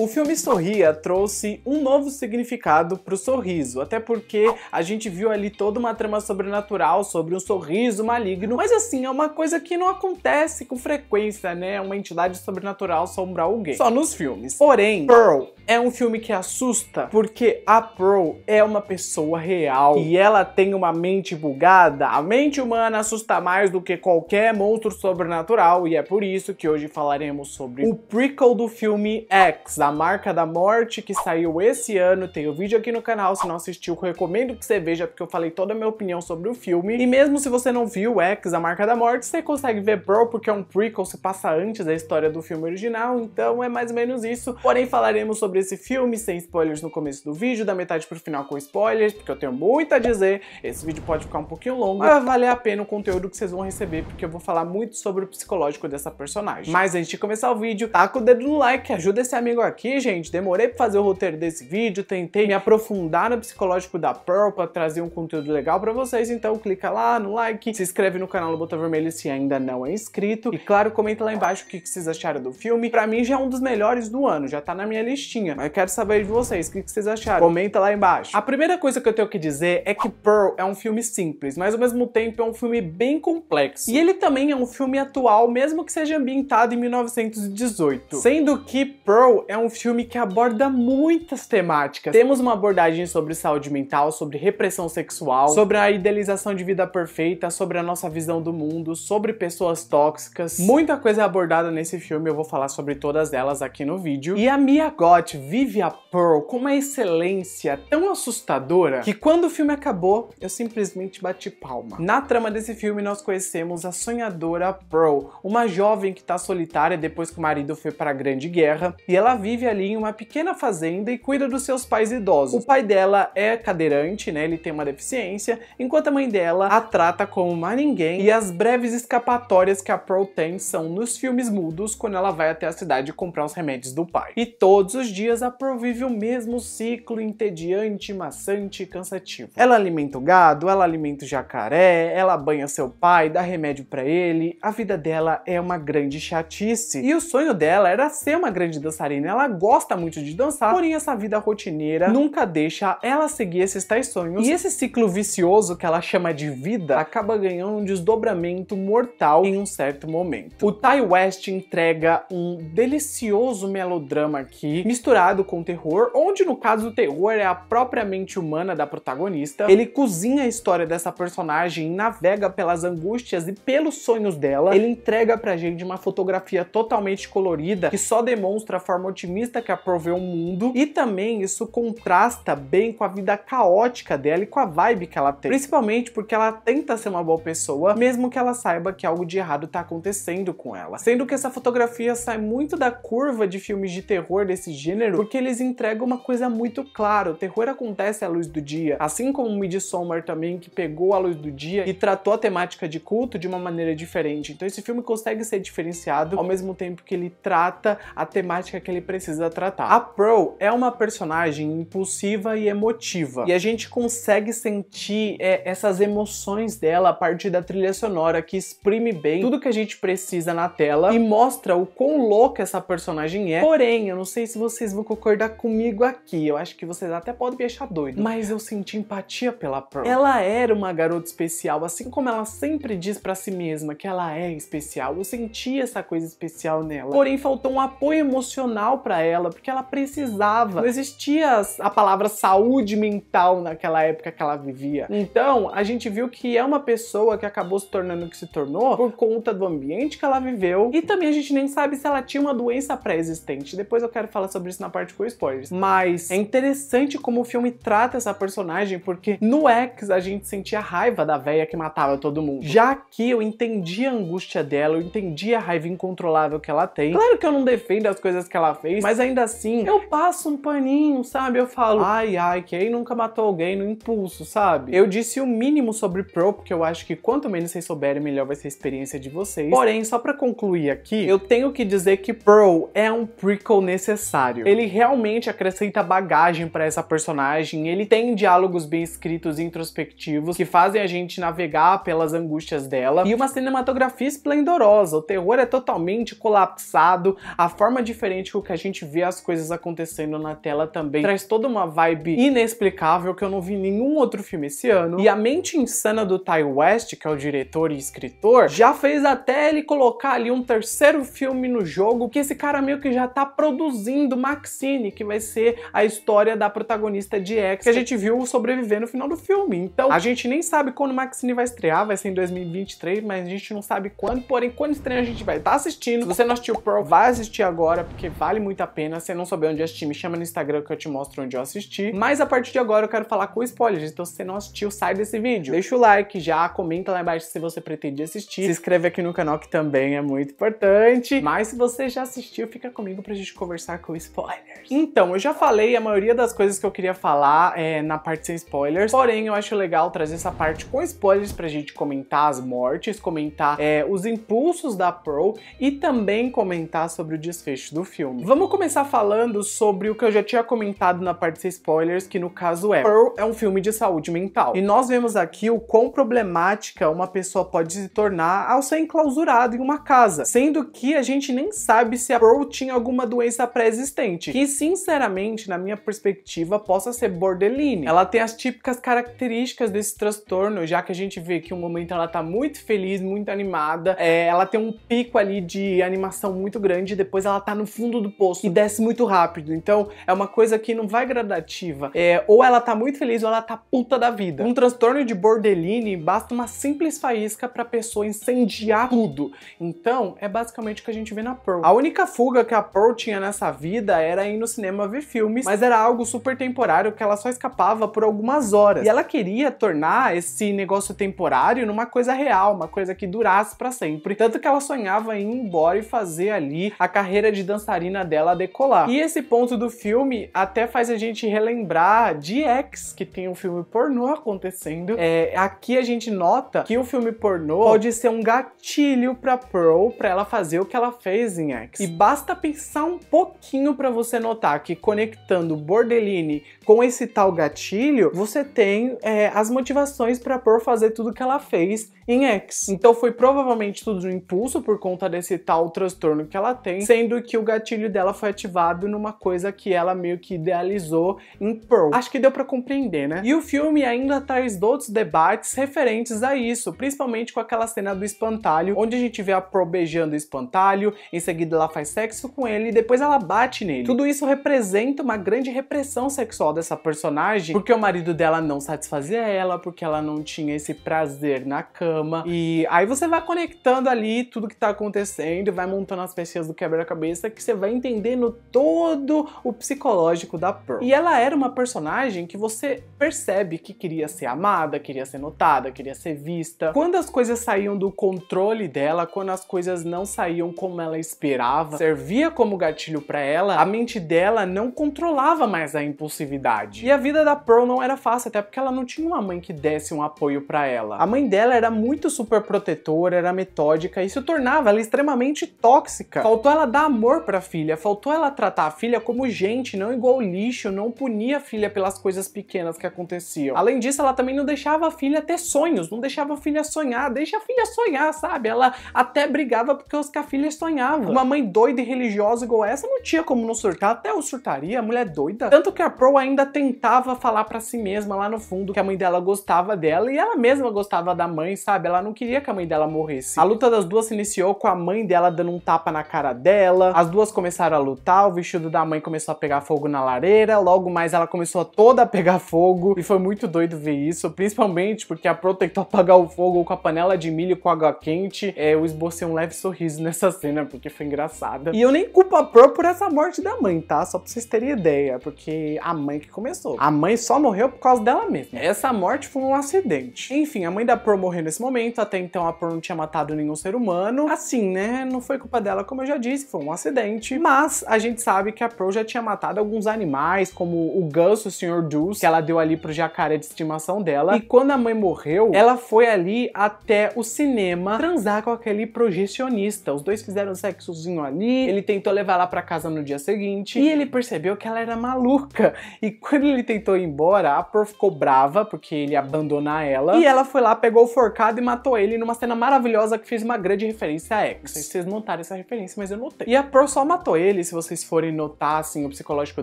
O filme Sorria trouxe um novo significado para o sorriso, até porque a gente viu ali toda uma trama sobrenatural sobre um sorriso maligno, mas assim, é uma coisa que não acontece com frequência, né? Uma entidade sobrenatural assombrar alguém. Só nos filmes. Porém, Pearl é um filme que assusta porque a Pro é uma pessoa real e ela tem uma mente bugada. A mente humana assusta mais do que qualquer monstro sobrenatural e é por isso que hoje falaremos sobre o prequel do filme X, A Marca da Morte, que saiu esse ano. Tem o um vídeo aqui no canal, se não assistiu, recomendo que você veja porque eu falei toda a minha opinião sobre o filme. E mesmo se você não viu X, A Marca da Morte, você consegue ver Pro porque é um prequel, se passa antes da história do filme original, então é mais ou menos isso. Porém falaremos sobre sobre esse filme sem spoilers no começo do vídeo, da metade pro final com spoilers, porque eu tenho muito a dizer. Esse vídeo pode ficar um pouquinho longo, mas vale a pena o conteúdo que vocês vão receber, porque eu vou falar muito sobre o psicológico dessa personagem. Mas antes de começar o vídeo, taca o dedo no like, ajuda esse amigo aqui, gente. Demorei pra fazer o roteiro desse vídeo, tentei me aprofundar no psicológico da Pearl pra trazer um conteúdo legal pra vocês, então clica lá no like, se inscreve no canal do Botão Vermelho se ainda não é inscrito, e claro, comenta lá embaixo o que vocês acharam do filme. Pra mim já é um dos melhores do ano, já tá na minha listinha tinha. Mas eu quero saber de vocês, o que, vocês acharam? Comenta lá embaixo. A primeira coisa que eu tenho que dizer é que Pearl é um filme simples, mas ao mesmo tempo é um filme bem complexo. E ele também é um filme atual, mesmo que seja ambientado em 1918. Sendo que Pearl é um filme que aborda muitas temáticas. Temos uma abordagem sobre saúde mental, sobre repressão sexual, sobre a idealização de vida perfeita, sobre a nossa visão do mundo, sobre pessoas tóxicas. Muita coisa é abordada nesse filme, eu vou falar sobre todas elas aqui no vídeo. E a Mia Gott Scott vive a Pearl com uma excelência tão assustadora que quando o filme acabou, eu simplesmente bati palma. Na trama desse filme, nós conhecemos a sonhadora Pearl, uma jovem que está solitária depois que o marido foi para a Grande Guerra, e ela vive ali em uma pequena fazenda e cuida dos seus pais idosos. O pai dela é cadeirante, né? Ele tem uma deficiência, enquanto a mãe dela a trata como uma ninguém, e as breves escapatórias que a Pearl tem são nos filmes mudos quando ela vai até a cidade comprar os remédios do pai. E todos os dias dias aprovive o mesmo ciclo entediante, maçante e cansativo. Ela alimenta o gado, ela alimenta o jacaré, ela banha seu pai, dá remédio para ele. A vida dela é uma grande chatice. E o sonho dela era ser uma grande dançarina. Ela gosta muito de dançar, porém essa vida rotineira nunca deixa ela seguir esses tais sonhos. E esse ciclo vicioso que ela chama de vida acaba ganhando um desdobramento mortal em um certo momento. O Ty West entrega um delicioso melodrama aqui, misturando misturado com terror, onde no caso o terror é a própria mente humana da protagonista. Ele cozinha a história dessa personagem, navega pelas angústias e pelos sonhos dela. Ele entrega pra gente uma fotografia totalmente colorida que só demonstra a forma otimista que a o mundo e também isso contrasta bem com a vida caótica dela e com a vibe que ela tem. Principalmente porque ela tenta ser uma boa pessoa, mesmo que ela saiba que algo de errado tá acontecendo com ela. Sendo que essa fotografia sai muito da curva de filmes de terror desse gênero gênero porque eles entregam uma coisa muito clara. O terror acontece à luz do dia, assim como Midsommar também, que pegou a luz do dia e tratou a temática de culto de uma maneira diferente. Então esse filme consegue ser diferenciado ao mesmo tempo que ele trata a temática que ele precisa tratar. A Pearl é uma personagem impulsiva e emotiva e a gente consegue sentir é, essas emoções dela a partir da trilha sonora que exprime bem tudo que a gente precisa na tela e mostra o quão louca essa personagem é. Porém, eu não sei se vocês vocês vão concordar comigo aqui. Eu acho que vocês até podem me achar doido. Mas eu senti empatia pela Pearl. Ela era uma garota especial, assim como ela sempre diz para si mesma que ela é especial. Eu senti essa coisa especial nela. Porém, faltou um apoio emocional para ela, porque ela precisava. Não existia a palavra saúde mental naquela época que ela vivia. Então, a gente viu que é uma pessoa que acabou se tornando o que se tornou por conta do ambiente que ela viveu. E também a gente nem sabe se ela tinha uma doença pré-existente. Depois eu quero falar sobre isso isso na parte com spoilers. Mas é interessante como o filme trata essa personagem, porque no X a gente sentia raiva da velha que matava todo mundo. Já aqui eu entendi a angústia dela, eu entendi a raiva incontrolável que ela tem. Claro que eu não defendo as coisas que ela fez, mas ainda assim eu passo um paninho, sabe? Eu falo, ai, ai, quem nunca matou alguém no impulso, sabe? Eu disse o mínimo sobre Pro, porque eu acho que quanto menos vocês souberem, melhor vai ser a experiência de vocês. Porém, só para concluir aqui, eu tenho que dizer que Pro é um prequel necessário ele realmente acrescenta bagagem para essa personagem, ele tem diálogos bem escritos e introspectivos que fazem a gente navegar pelas angústias dela e uma cinematografia esplendorosa. O terror é totalmente colapsado, a forma diferente com que a gente vê as coisas acontecendo na tela também traz toda uma vibe inexplicável que eu não vi em nenhum outro filme esse ano. E a mente insana do Ty West, que é o diretor e escritor, já fez até ele colocar ali um terceiro filme no jogo que esse cara meio que já tá produzindo uma Maxine, que vai ser a história da protagonista de X, que a gente viu sobreviver no final do filme. Então, a gente nem sabe quando Maxine vai estrear, vai ser em 2023, mas a gente não sabe quando, porém, quando estreia a gente vai estar tá assistindo. Se você não assistiu Pearl, vai assistir agora, porque vale muito a pena. Se você não souber onde assistir, me chama no Instagram que eu te mostro onde eu assisti. Mas a partir de agora eu quero falar com spoilers, então se você não assistiu, sai desse vídeo. Deixa o like já, comenta lá embaixo se você pretende assistir. Se inscreve aqui no canal que também é muito importante. Mas se você já assistiu, fica comigo pra gente conversar com spoilers spoilers. Então, eu já falei a maioria das coisas que eu queria falar é, na parte sem spoilers, porém eu acho legal trazer essa parte com spoilers pra gente comentar as mortes, comentar é, os impulsos da Pearl e também comentar sobre o desfecho do filme. Vamos começar falando sobre o que eu já tinha comentado na parte sem spoilers, que no caso é Pearl é um filme de saúde mental. E nós vemos aqui o quão problemática uma pessoa pode se tornar ao ser enclausurada em uma casa, sendo que a gente nem sabe se a Pearl tinha alguma doença pré-existente doente, que sinceramente, na minha perspectiva, possa ser borderline. Ela tem as típicas características desse transtorno, já que a gente vê que um momento ela tá muito feliz, muito animada, é, ela tem um pico ali de animação muito grande, depois ela tá no fundo do poço e desce muito rápido. Então é uma coisa que não vai gradativa. É, ou ela tá muito feliz ou ela tá puta da vida. Um transtorno de borderline basta uma simples faísca pra pessoa incendiar tudo. Então é basicamente o que a gente vê na Pearl. A única fuga que a Pearl tinha nessa vida era ir no cinema ver filmes, mas era algo super temporário que ela só escapava por algumas horas. E ela queria tornar esse negócio temporário numa coisa real, uma coisa que durasse para sempre. Tanto que ela sonhava em ir embora e fazer ali a carreira de dançarina dela decolar. E esse ponto do filme até faz a gente relembrar de X, que tem um filme pornô acontecendo. É, aqui a gente nota que o filme pornô pode ser um gatilho para Pearl para ela fazer o que ela fez em X. E basta pensar um pouquinho para para você notar que conectando Bordeline com esse tal gatilho, você tem é, as motivações para por fazer tudo que ela fez em X. Então foi provavelmente tudo um impulso por conta desse tal transtorno que ela tem, sendo que o gatilho dela foi ativado numa coisa que ela meio que idealizou em Pearl. Acho que deu para compreender, né? E o filme ainda traz outros debates referentes a isso, principalmente com aquela cena do espantalho, onde a gente vê a Pearl beijando o espantalho, em seguida ela faz sexo com ele e depois ela bate nele. Tudo isso representa uma grande repressão sexual dessa personagem, porque o marido dela não satisfazia ela, porque ela não tinha esse prazer na cama, trama. E aí você vai conectando ali tudo que tá acontecendo, vai montando as peças do quebra-cabeça que você vai entendendo todo o psicológico da Pearl. E ela era uma personagem que você percebe que queria ser amada, queria ser notada, queria ser vista. Quando as coisas saíam do controle dela, quando as coisas não saíam como ela esperava, servia como gatilho para ela, a mente dela não controlava mais a impulsividade. E a vida da Pearl não era fácil, até porque ela não tinha uma mãe que desse um apoio para ela. A mãe dela era muito muito super protetora, era metódica, isso tornava ela extremamente tóxica. Faltou ela dar amor pra filha, faltou ela tratar a filha como gente, não igual lixo, não punir a filha pelas coisas pequenas que aconteciam. Além disso, ela também não deixava a filha ter sonhos, não deixava a filha sonhar, deixa a filha sonhar, sabe? Ela até brigava porque os que a filha sonhava. Uma mãe doida e religiosa igual essa não tinha como não surtar, até eu surtaria, a mulher doida. Tanto que a Pro ainda tentava falar para si mesma lá no fundo que a mãe dela gostava dela e ela mesma gostava da mãe, sabe? sabe? Ela não queria que a mãe dela morresse. A luta das duas se iniciou com a mãe dela dando um tapa na cara dela, as duas começaram a lutar, o vestido da mãe começou a pegar fogo na lareira, logo mais ela começou toda a pegar fogo, e foi muito doido ver isso, principalmente porque a Pro tentou apagar o fogo com a panela de milho com água quente, é, eu esbocei um leve sorriso nessa cena, porque foi engraçada. E eu nem culpo a Pro por essa morte da mãe, tá? Só pra vocês terem ideia, porque a mãe que começou. A mãe só morreu por causa dela mesma. Essa morte foi um acidente. Enfim, a mãe da Pro morreu nesse momento. Até então a Pearl não tinha matado nenhum ser humano. Assim, né? Não foi culpa dela, como eu já disse, foi um acidente. Mas a gente sabe que a Pearl já tinha matado alguns animais, como o ganso, o Sr. Deuce, que ela deu ali pro jacaré de estimação dela. E quando a mãe morreu, ela foi ali até o cinema transar com aquele projecionista. Os dois fizeram sexozinho ali, ele tentou levar ela para casa no dia seguinte e ele percebeu que ela era maluca. E quando ele tentou ir embora, a Pearl ficou brava porque ele ia abandonar ela. E ela foi lá, pegou o forcado espada e matou ele numa cena maravilhosa que fez uma grande referência a X. Não sei se vocês notaram essa referência, mas eu notei. E a Pearl só matou ele, se vocês forem notar, assim, o psicológico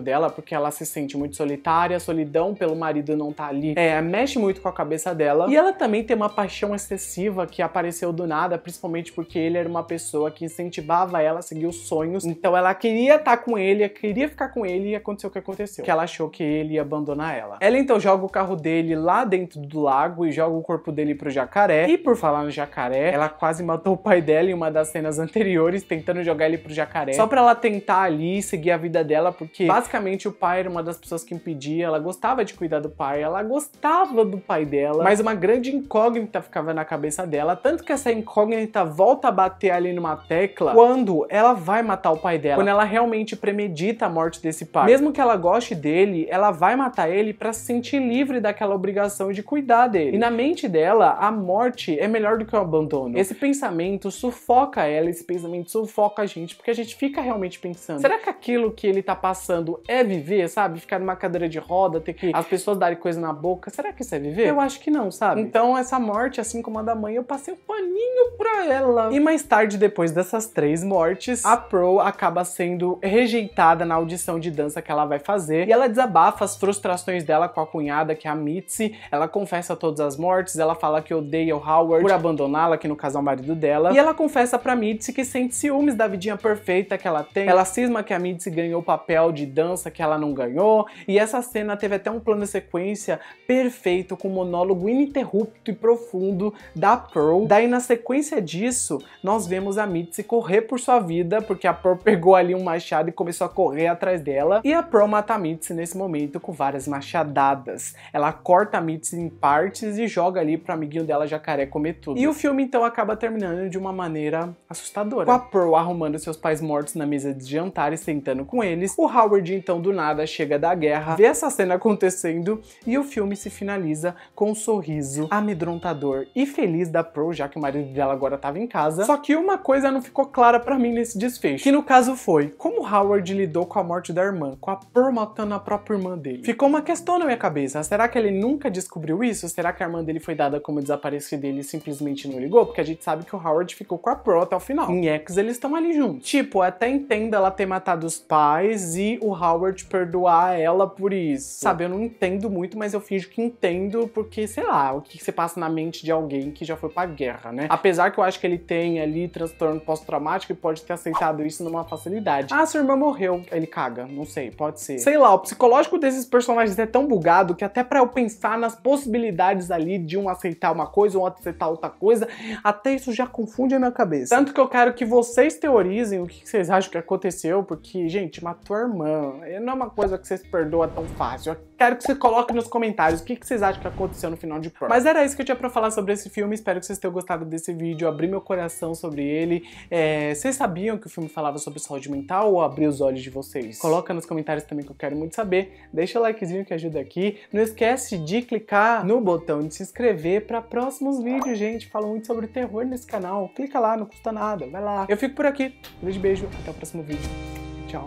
dela, porque ela se sente muito solitária, a solidão pelo marido não tá ali, é, mexe muito com a cabeça dela. E ela também tem uma paixão excessiva que apareceu do nada, principalmente porque ele era uma pessoa que incentivava ela a seguir os sonhos. Então ela queria estar tá com ele, queria ficar com ele e aconteceu o que aconteceu. Que ela achou que ele ia abandonar ela. Ela então joga o carro dele lá dentro do lago e joga o corpo dele pro jacaré jacaré. E por falar no jacaré, ela quase matou o pai dela em uma das cenas anteriores, tentando jogar ele pro jacaré. Só pra ela tentar ali seguir a vida dela, porque basicamente o pai era uma das pessoas que impedia, ela gostava de cuidar do pai, ela gostava do pai dela, mas uma grande incógnita ficava na cabeça dela, tanto que essa incógnita volta a bater ali numa tecla quando ela vai matar o pai dela, quando ela realmente premedita a morte desse pai. Mesmo que ela goste dele, ela vai matar ele para se sentir livre daquela obrigação de cuidar dele. E na mente dela, a morte morte é melhor do que o abandono. Esse pensamento sufoca ela, esse pensamento sufoca a gente, porque a gente fica realmente pensando: será que aquilo que ele tá passando é viver, sabe? Ficar numa cadeira de roda, ter que as pessoas darem coisa na boca, será que isso é viver? Eu acho que não, sabe? Então, essa morte, assim como a da mãe, eu passei um paninho pra ela. E mais tarde, depois dessas três mortes, a Pro acaba sendo rejeitada na audição de dança que ela vai fazer e ela desabafa as frustrações dela com a cunhada, que é a Mitzi. Ela confessa todas as mortes, ela fala que odeia Howard por abandoná-la aqui no casal marido dela. E ela confessa pra Mitzi que sente ciúmes da vidinha perfeita que ela tem. Ela cisma que a Mitzi ganhou o papel de dança que ela não ganhou. E essa cena teve até um plano de sequência perfeito com um monólogo ininterrupto e profundo da Pearl. Daí na sequência disso, nós vemos a Mitzi correr por sua vida, porque a Pearl pegou ali um machado e começou a correr atrás dela. E a Pearl mata a Mitzi nesse momento com várias machadadas. Ela corta a Mitzi em partes e joga ali pro amiguinho dela já é comer tudo. E o filme então acaba terminando de uma maneira assustadora. Com a Pearl arrumando seus pais mortos na mesa de jantar e sentando com eles, o Howard então do nada chega da guerra, vê essa cena acontecendo e o filme se finaliza com um sorriso amedrontador e feliz da Pearl, já que o marido dela agora estava em casa. Só que uma coisa não ficou clara para mim nesse desfecho, que no caso foi como Howard lidou com a morte da irmã, com a Pearl matando a própria irmã dele. Ficou uma questão na minha cabeça, será que ele nunca descobriu isso? Será que a irmã dele foi dada como desaparecida dele simplesmente não ligou, porque a gente sabe que o Howard ficou com a Pro até o final. Em X, eles estão ali juntos. Tipo, até entendo ela ter matado os pais e o Howard perdoar ela por isso. Sabe, eu não entendo muito, mas eu finjo que entendo, porque, sei lá, o que, que você passa na mente de alguém que já foi pra guerra, né? Apesar que eu acho que ele tem ali transtorno pós-traumático e pode ter aceitado isso numa facilidade. Ah, sua irmã morreu. Ele caga, não sei, pode ser. Sei lá, o psicológico desses personagens é tão bugado que até para eu pensar nas possibilidades ali de um aceitar uma coisa ou pode ser tal outra coisa. Até isso já confunde a minha cabeça. Tanto que eu quero que vocês teorizem o que vocês acham que aconteceu, porque, gente, matou a irmã. Não é uma coisa que vocês perdoam tão fácil. Quero que você coloque nos comentários o que, que vocês acham que aconteceu no final de Pearl. Mas era isso que eu tinha pra falar sobre esse filme. Espero que vocês tenham gostado desse vídeo. abri meu coração sobre ele. É, vocês sabiam que o filme falava sobre saúde mental ou abrir os olhos de vocês? Coloca nos comentários também que eu quero muito saber. Deixa o likezinho que ajuda aqui. Não esquece de clicar no botão de se inscrever para próximos vídeos, gente. Falo muito sobre terror nesse canal. Clica lá, não custa nada. Vai lá. Eu fico por aqui. Um grande beijo. Até o próximo vídeo. Tchau.